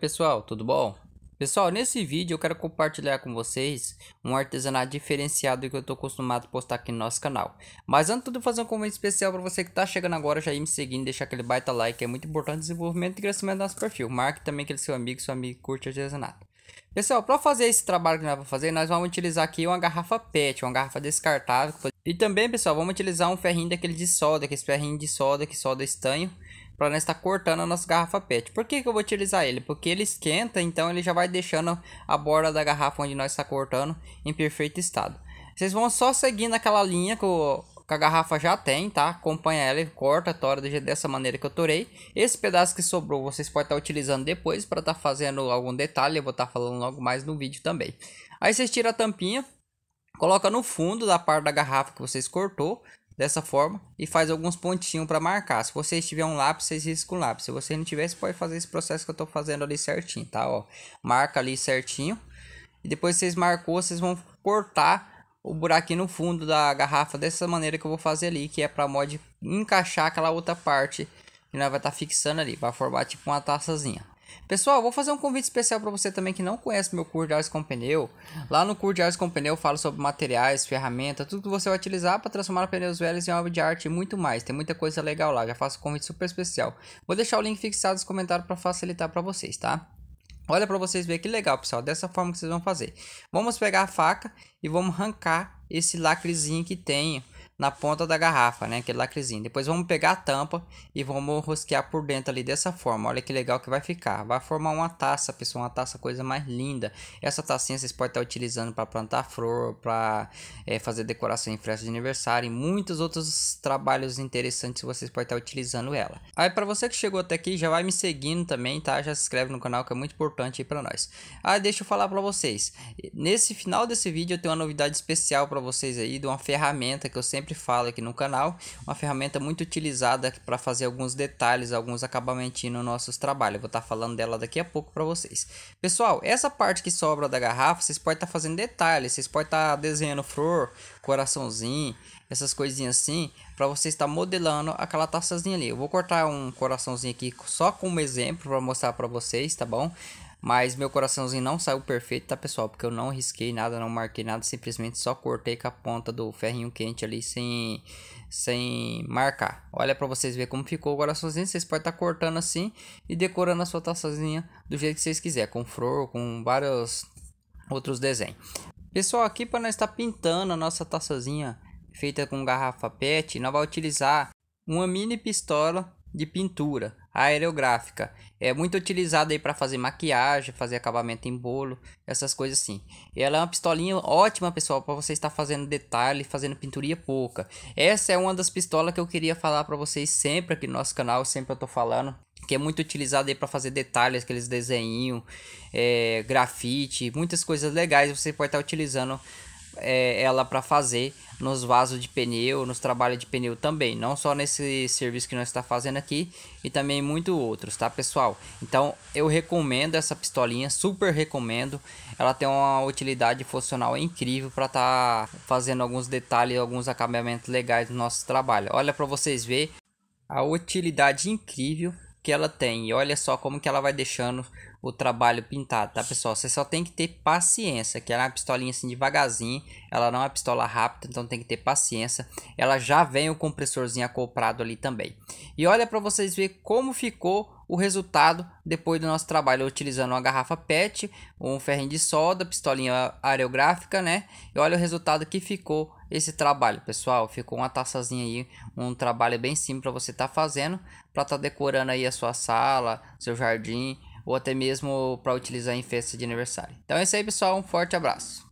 pessoal, tudo bom? Pessoal, nesse vídeo eu quero compartilhar com vocês um artesanato diferenciado que eu estou acostumado a postar aqui no nosso canal. Mas antes de tudo, fazer um convite especial para você que está chegando agora, já ir me seguindo, deixar aquele baita like, é muito importante o desenvolvimento e crescimento do nosso perfil. Marque também aquele seu amigo, seu amigo curte artesanato. Pessoal, para fazer esse trabalho que nós vamos fazer, nós vamos utilizar aqui uma garrafa PET, uma garrafa descartável. E também, pessoal, vamos utilizar um ferrinho daquele de solda, aquele ferrinho de solda que solda estanho para nós estar tá cortando a nossa garrafa PET. Por que, que eu vou utilizar ele? Porque ele esquenta, então ele já vai deixando a borda da garrafa onde nós está cortando em perfeito estado. Vocês vão só seguindo aquela linha que, o, que a garrafa já tem, tá? Acompanha ela e corta a tora dessa maneira que eu torei. Esse pedaço que sobrou vocês podem estar tá utilizando depois para estar tá fazendo algum detalhe. Eu vou estar tá falando logo mais no vídeo também. Aí vocês tiram a tampinha, coloca no fundo da parte da garrafa que vocês cortou, dessa forma e faz alguns pontinhos para marcar. Se você tiver um lápis, vocês riscam um lápis. Se você não tiver, você pode fazer esse processo que eu estou fazendo ali certinho, tá? Ó, marca ali certinho e depois vocês marcou, vocês vão cortar o buraquinho no fundo da garrafa dessa maneira que eu vou fazer ali, que é para mod encaixar aquela outra parte que nós vai estar tá fixando ali, vai formar tipo uma taçazinha. Pessoal, vou fazer um convite especial para você também que não conhece meu curso de Artes com Pneu. Lá no curso de Artes com Pneu eu falo sobre materiais, ferramentas, tudo que você vai utilizar para transformar pneus velhos em obra de arte e muito mais. Tem muita coisa legal lá, já faço um convite super especial. Vou deixar o link fixado nos comentários para facilitar para vocês, tá? Olha para vocês verem que legal, pessoal. Dessa forma que vocês vão fazer. Vamos pegar a faca e vamos arrancar esse lacrezinho que tem na ponta da garrafa, né? Aquele lacrezinho. Depois vamos pegar a tampa e vamos rosquear por dentro ali dessa forma. Olha que legal que vai ficar. Vai formar uma taça, pessoal. Uma taça, coisa mais linda. Essa tacinha vocês podem estar utilizando para plantar flor, para é, eh, fazer decoração em festa de aniversário e muitos outros trabalhos interessantes vocês podem estar utilizando ela. Aí para você que chegou até aqui, já vai me seguindo também, tá? Já se inscreve no canal que é muito importante aí para nós. Ah, deixa eu falar para vocês. Nesse final desse vídeo eu tenho uma novidade especial para vocês aí de uma ferramenta que eu sempre sempre falo aqui no canal, uma ferramenta muito utilizada para fazer alguns detalhes, alguns acabamentos nos nossos trabalhos. vou estar tá falando dela daqui a pouco para vocês. Pessoal, essa parte que sobra da garrafa, vocês podem estar tá fazendo detalhes, vocês podem estar tá desenhando flor, coraçãozinho, essas coisinhas assim, para você estar modelando aquela taçazinha ali. Eu vou cortar um coraçãozinho aqui só como exemplo para mostrar para vocês, tá bom? Mas meu coraçãozinho não saiu perfeito, tá, pessoal? Porque eu não risquei nada, não marquei nada, simplesmente só cortei com a ponta do ferrinho quente ali sem, sem marcar. Olha para vocês ver como ficou o coraçãozinho. Vocês podem estar tá cortando assim e decorando a sua taçazinha do jeito que vocês quiser, com flor, com vários outros desenhos. Pessoal, aqui para nós estar tá pintando a nossa taçazinha feita com garrafa PET, nós vamos utilizar uma mini pistola de pintura aerográfica. É muito utilizada aí para fazer maquiagem, fazer acabamento em bolo, essas coisas assim. Ela é uma pistolinha ótima, pessoal, para você estar fazendo detalhe, fazendo pinturinha pouca. Essa é uma das pistolas que eu queria falar para vocês sempre aqui no nosso canal, sempre eu tô falando que é muito utilizada aí para fazer detalhes, aqueles desenhos, é, grafite, muitas coisas legais você pode estar utilizando é, ela para fazer nos vasos de pneu, nos trabalhos de pneu também, não só nesse serviço que nós está fazendo aqui e também muito outros, tá pessoal? Então eu recomendo essa pistolinha, super recomendo. Ela tem uma utilidade funcional incrível para estar tá fazendo alguns detalhes, alguns acabamentos legais no nosso trabalho. Olha para vocês ver a utilidade incrível que ela tem e olha só como que ela vai deixando o trabalho pintado, tá, pessoal? Você só tem que ter paciência, que ela é uma pistolinha assim devagarzinho, ela não é uma pistola rápida, então tem que ter paciência. Ela já vem o compressorzinho acoplado ali também. E olha para vocês ver como ficou o resultado depois do nosso trabalho utilizando uma garrafa PET, um ferrinho de solda, pistolinha aerográfica, né? E olha o resultado que ficou esse trabalho, pessoal. Ficou uma taçazinha aí, um trabalho bem simples para você estar tá fazendo, para estar tá decorando aí a sua sala, seu jardim, ou até mesmo para utilizar em festa de aniversário. Então é isso aí, pessoal. Um forte abraço.